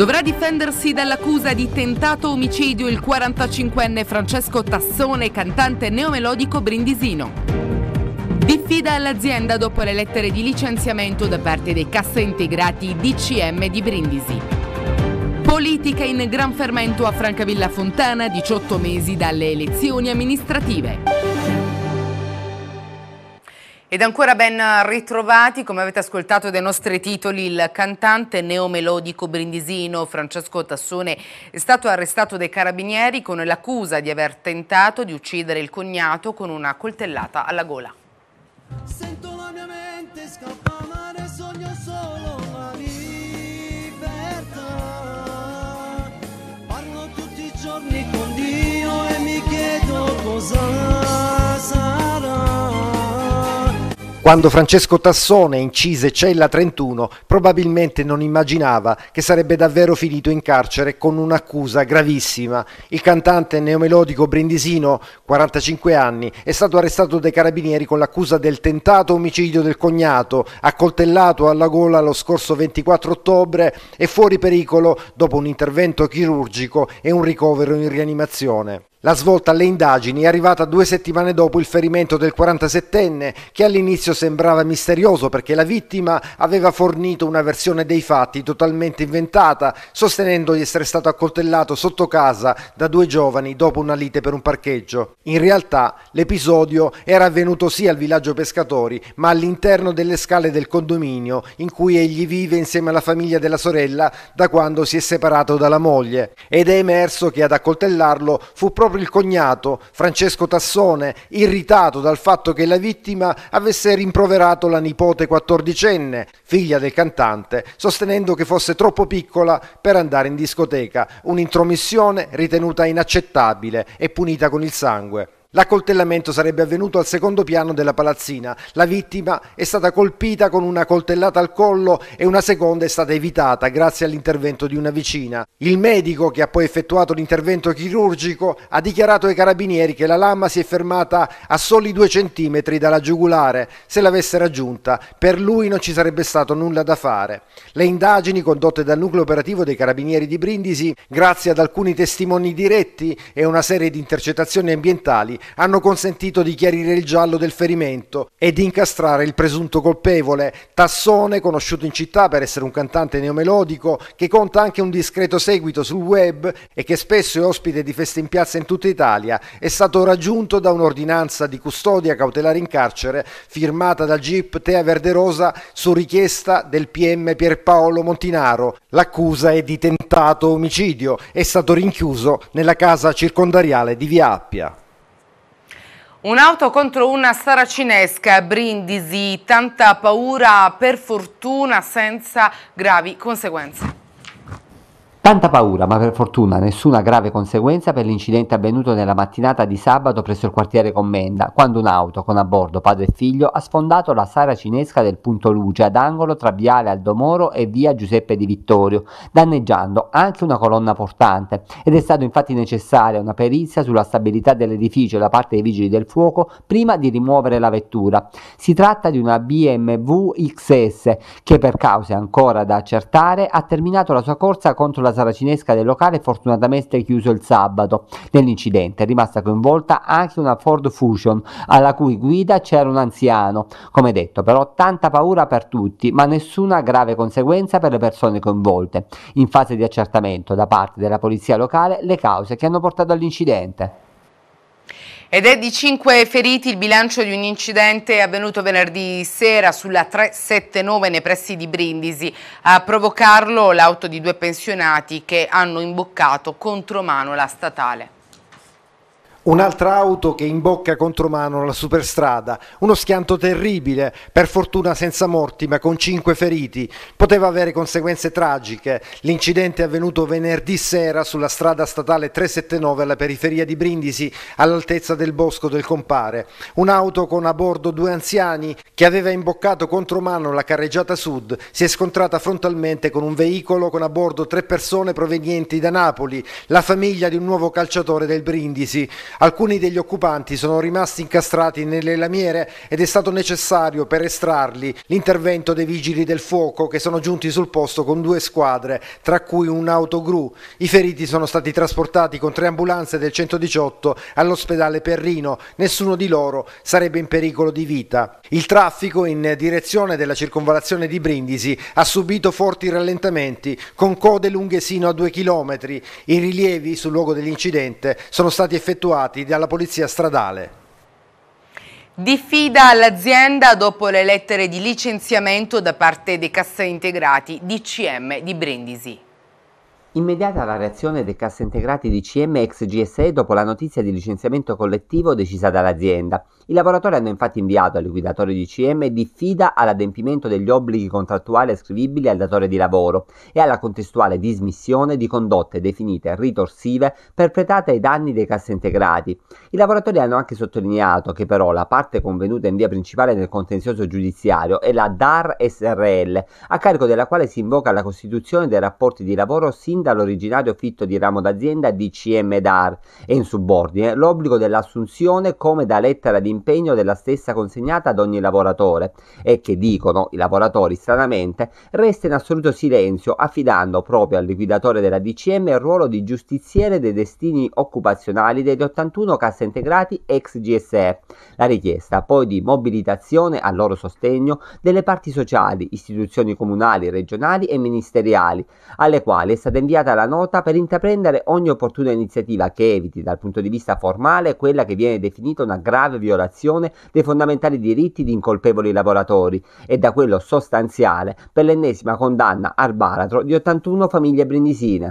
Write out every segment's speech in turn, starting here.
Dovrà difendersi dall'accusa di tentato omicidio il 45enne Francesco Tassone, cantante neomelodico brindisino. Diffida all'azienda dopo le lettere di licenziamento da parte dei cassa integrati DCM di Brindisi. Politica in gran fermento a Francavilla Fontana, 18 mesi dalle elezioni amministrative. Ed ancora ben ritrovati, come avete ascoltato dai nostri titoli, il cantante neomelodico brindisino Francesco Tassone è stato arrestato dai carabinieri con l'accusa di aver tentato di uccidere il cognato con una coltellata alla gola. Sento la mia mente scappare, sogno solo la libertà. Parlo tutti i giorni con Dio e mi chiedo cosa. Quando Francesco Tassone incise Cella 31, probabilmente non immaginava che sarebbe davvero finito in carcere con un'accusa gravissima. Il cantante neomelodico brindisino, 45 anni, è stato arrestato dai carabinieri con l'accusa del tentato omicidio del cognato, accoltellato alla gola lo scorso 24 ottobre e fuori pericolo dopo un intervento chirurgico e un ricovero in rianimazione. La svolta alle indagini è arrivata due settimane dopo il ferimento del 47enne, che all'inizio sembrava misterioso perché la vittima aveva fornito una versione dei fatti totalmente inventata, sostenendo di essere stato accoltellato sotto casa da due giovani dopo una lite per un parcheggio. In realtà l'episodio era avvenuto sì al villaggio pescatori, ma all'interno delle scale del condominio in cui egli vive insieme alla famiglia della sorella da quando si è separato dalla moglie, ed è emerso che ad accoltellarlo fu proprio proprio il cognato, Francesco Tassone, irritato dal fatto che la vittima avesse rimproverato la nipote quattordicenne, figlia del cantante, sostenendo che fosse troppo piccola per andare in discoteca, un'intromissione ritenuta inaccettabile e punita con il sangue. L'accoltellamento sarebbe avvenuto al secondo piano della palazzina. La vittima è stata colpita con una coltellata al collo e una seconda è stata evitata grazie all'intervento di una vicina. Il medico che ha poi effettuato l'intervento chirurgico ha dichiarato ai carabinieri che la lama si è fermata a soli due centimetri dalla giugulare. Se l'avesse raggiunta, per lui non ci sarebbe stato nulla da fare. Le indagini condotte dal nucleo operativo dei carabinieri di Brindisi, grazie ad alcuni testimoni diretti e una serie di intercettazioni ambientali, hanno consentito di chiarire il giallo del ferimento e di incastrare il presunto colpevole, Tassone, conosciuto in città per essere un cantante neomelodico, che conta anche un discreto seguito sul web e che spesso è ospite di feste in piazza in tutta Italia, è stato raggiunto da un'ordinanza di custodia cautelare in carcere firmata da Jeep Tea Verderosa su richiesta del PM Pierpaolo Montinaro. L'accusa è di tentato omicidio, è stato rinchiuso nella casa circondariale di Via Appia. Un'auto contro una saracinesca Brindisi, tanta paura per fortuna senza gravi conseguenze. Tanta paura, ma per fortuna nessuna grave conseguenza per l'incidente avvenuto nella mattinata di sabato presso il quartiere Commenda, quando un'auto con a bordo padre e figlio ha sfondato la sala cinesca del Punto Luce ad angolo tra Viale Aldomoro e Via Giuseppe di Vittorio, danneggiando anche una colonna portante ed è stato infatti necessaria una perizia sulla stabilità dell'edificio da parte dei vigili del fuoco prima di rimuovere la vettura. Si tratta di una BMW XS che per cause ancora da accertare ha terminato la sua corsa contro la la saracinesca del locale è fortunatamente chiuso il sabato. Nell'incidente è rimasta coinvolta anche una Ford Fusion alla cui guida c'era un anziano. Come detto, però tanta paura per tutti, ma nessuna grave conseguenza per le persone coinvolte. In fase di accertamento da parte della polizia locale le cause che hanno portato all'incidente. Ed è di 5 feriti il bilancio di un incidente avvenuto venerdì sera sulla 379 nei pressi di Brindisi. A provocarlo l'auto di due pensionati che hanno imboccato contromano la statale. Un'altra auto che imbocca contromano la superstrada, uno schianto terribile, per fortuna senza morti ma con cinque feriti. Poteva avere conseguenze tragiche. L'incidente è avvenuto venerdì sera sulla strada statale 379 alla periferia di Brindisi, all'altezza del bosco del Compare. Un'auto con a bordo due anziani che aveva imboccato contromano la carreggiata sud si è scontrata frontalmente con un veicolo con a bordo tre persone provenienti da Napoli, la famiglia di un nuovo calciatore del Brindisi. Alcuni degli occupanti sono rimasti incastrati nelle lamiere ed è stato necessario per estrarli l'intervento dei vigili del fuoco che sono giunti sul posto con due squadre, tra cui un autogru. I feriti sono stati trasportati con tre ambulanze del 118 all'ospedale Perrino. Nessuno di loro sarebbe in pericolo di vita. Il traffico in direzione della circonvalazione di Brindisi ha subito forti rallentamenti con code lunghe sino a due chilometri. I rilievi sul luogo dell'incidente sono stati effettuati individuati dalla polizia stradale. Diffida all'azienda dopo le lettere di licenziamento da parte dei cassa integrati DCM di Brindisi. Immediata la reazione dei cassaintegrati di CM ex GSE dopo la notizia di licenziamento collettivo decisa dall'azienda. I lavoratori hanno infatti inviato al liquidatore di CM diffida all'adempimento degli obblighi contrattuali ascrivibili al datore di lavoro e alla contestuale dismissione di condotte definite ritorsive perpetrate ai danni dei cassaintegrati. I lavoratori hanno anche sottolineato che però la parte convenuta in via principale nel contenzioso giudiziario è la DAR SRL, a carico della quale si invoca la costituzione dei rapporti di lavoro sin rescinda l'originario fitto di ramo d'azienda DCM DAR e in subordine l'obbligo dell'assunzione come da lettera d'impegno della stessa consegnata ad ogni lavoratore e che dicono i lavoratori stranamente resta in assoluto silenzio affidando proprio al liquidatore della DCM il ruolo di giustiziere dei destini occupazionali degli 81 cassa integrati ex GSE. La richiesta poi di mobilitazione al loro sostegno delle parti sociali, istituzioni comunali, regionali e ministeriali, alle quali è stata inviata inviata la nota per intraprendere ogni opportuna iniziativa che eviti dal punto di vista formale quella che viene definita una grave violazione dei fondamentali diritti di incolpevoli lavoratori e da quello sostanziale per l'ennesima condanna al baratro di 81 famiglie brindisine.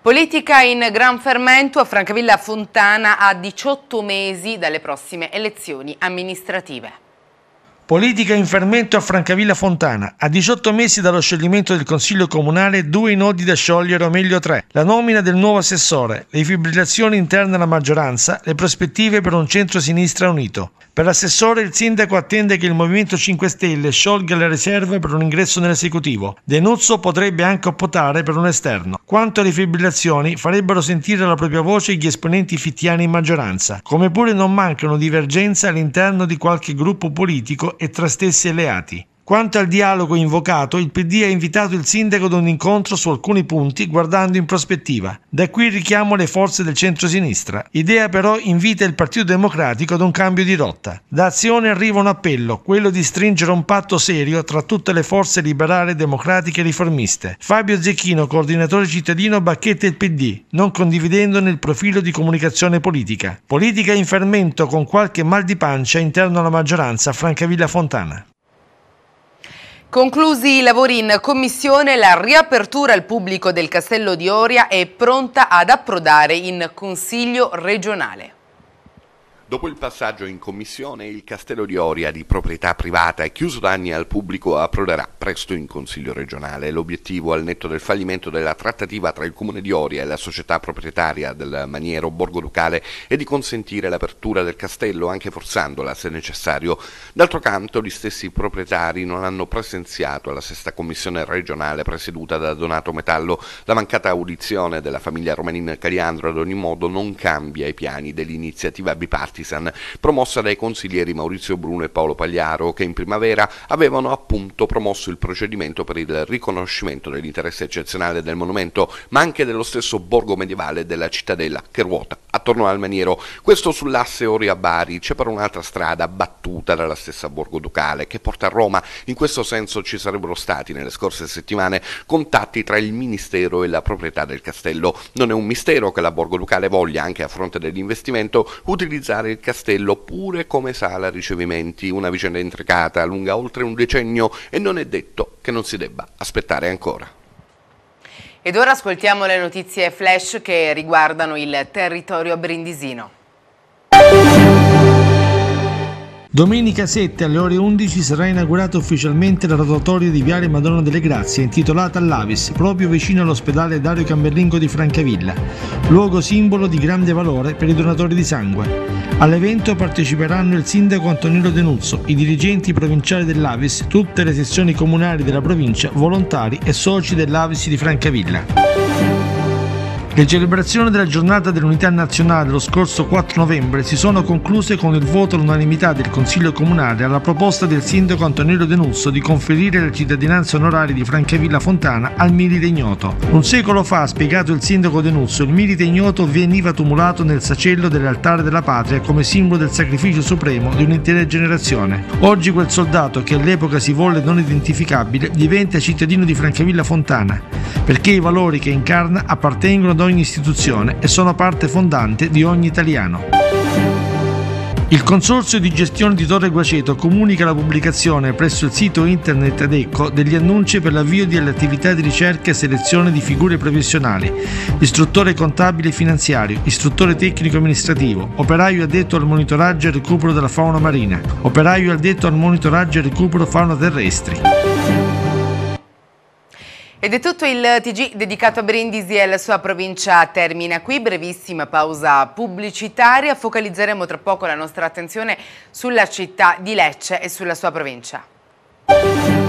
Politica in gran fermento, a Francavilla Fontana a 18 mesi dalle prossime elezioni amministrative. Politica in fermento a Francavilla Fontana. A 18 mesi dallo scioglimento del Consiglio Comunale, due nodi da sciogliere o meglio tre. La nomina del nuovo assessore, le fibrillazioni interne alla maggioranza, le prospettive per un centro-sinistra unito. Per l'assessore il sindaco attende che il Movimento 5 Stelle sciolga le riserve per un ingresso nell'esecutivo. De potrebbe anche optare per un esterno. Quanto alle fibrillazioni, farebbero sentire la propria voce gli esponenti fittiani in maggioranza, come pure non mancano divergenze all'interno di qualche gruppo politico e tra stessi alleati. Quanto al dialogo invocato, il PD ha invitato il sindaco ad un incontro su alcuni punti guardando in prospettiva. Da qui il richiamo alle forze del centro-sinistra. Idea però invita il Partito Democratico ad un cambio di rotta. Da azione arriva un appello, quello di stringere un patto serio tra tutte le forze liberali, democratiche e riformiste. Fabio Zecchino, coordinatore cittadino, bacchetta il PD, non condividendone il profilo di comunicazione politica. Politica in fermento con qualche mal di pancia interno alla maggioranza Francavilla Fontana. Conclusi i lavori in commissione, la riapertura al pubblico del Castello di Oria è pronta ad approdare in Consiglio regionale. Dopo il passaggio in commissione, il castello di Oria, di proprietà privata e chiuso da anni al pubblico, approderà presto in Consiglio regionale. L'obiettivo, al netto del fallimento della trattativa tra il Comune di Oria e la società proprietaria del maniero Borgo Ducale, è di consentire l'apertura del castello, anche forzandola se necessario. D'altro canto, gli stessi proprietari non hanno presenziato alla sesta commissione regionale presieduta da Donato Metallo. La mancata audizione della famiglia romanina Caliandro, ad ogni modo, non cambia i piani dell'iniziativa bipartisan Partisan, promossa dai consiglieri Maurizio Bruno e Paolo Pagliaro, che in primavera avevano appunto promosso il procedimento per il riconoscimento dell'interesse eccezionale del monumento, ma anche dello stesso borgo medievale della cittadella che ruota attorno al maniero. Questo sull'asse Oria-Bari c'è però un'altra strada battuta dalla stessa borgo ducale che porta a Roma. In questo senso ci sarebbero stati nelle scorse settimane contatti tra il ministero e la proprietà del castello. Non è un mistero che la borgo ducale voglia, anche a fronte dell'investimento, utilizzare utilizzare il castello pure come sala ricevimenti, una vicenda intricata lunga oltre un decennio e non è detto che non si debba aspettare ancora. Ed ora ascoltiamo le notizie flash che riguardano il territorio brindisino. Domenica 7 alle ore 11 sarà inaugurata ufficialmente la rotatoria di Viale Madonna delle Grazie, intitolata all'Avis, proprio vicino all'ospedale Dario Camberlingo di Francavilla, luogo simbolo di grande valore per i donatori di sangue. All'evento parteciperanno il sindaco Antonino De Nuzzo, i dirigenti provinciali dell'Avis, tutte le sezioni comunali della provincia, volontari e soci dell'Avis di Francavilla. Le celebrazioni della giornata dell'unità nazionale lo scorso 4 novembre si sono concluse con il voto all'unanimità del Consiglio Comunale alla proposta del sindaco Antonello De Nusso di conferire la cittadinanza onoraria di Francavilla Fontana al milite ignoto. Un secolo fa, ha spiegato il sindaco De Nusso, il milite ignoto veniva tumulato nel sacello dell'altare della patria come simbolo del sacrificio supremo di un'intera generazione. Oggi quel soldato, che all'epoca si volle non identificabile, diventa cittadino di Francavilla Fontana, perché i valori che incarna appartengono ad ogni istituzione e sono parte fondante di ogni italiano. Il Consorzio di gestione di Torre Guaceto comunica la pubblicazione presso il sito internet ADECO degli annunci per l'avvio delle attività di ricerca e selezione di figure professionali, istruttore contabile e finanziario, istruttore tecnico amministrativo, operaio addetto al monitoraggio e recupero della fauna marina, operaio addetto al monitoraggio e recupero fauna terrestri. Ed è tutto il TG dedicato a Brindisi e alla sua provincia termina qui, brevissima pausa pubblicitaria, focalizzeremo tra poco la nostra attenzione sulla città di Lecce e sulla sua provincia.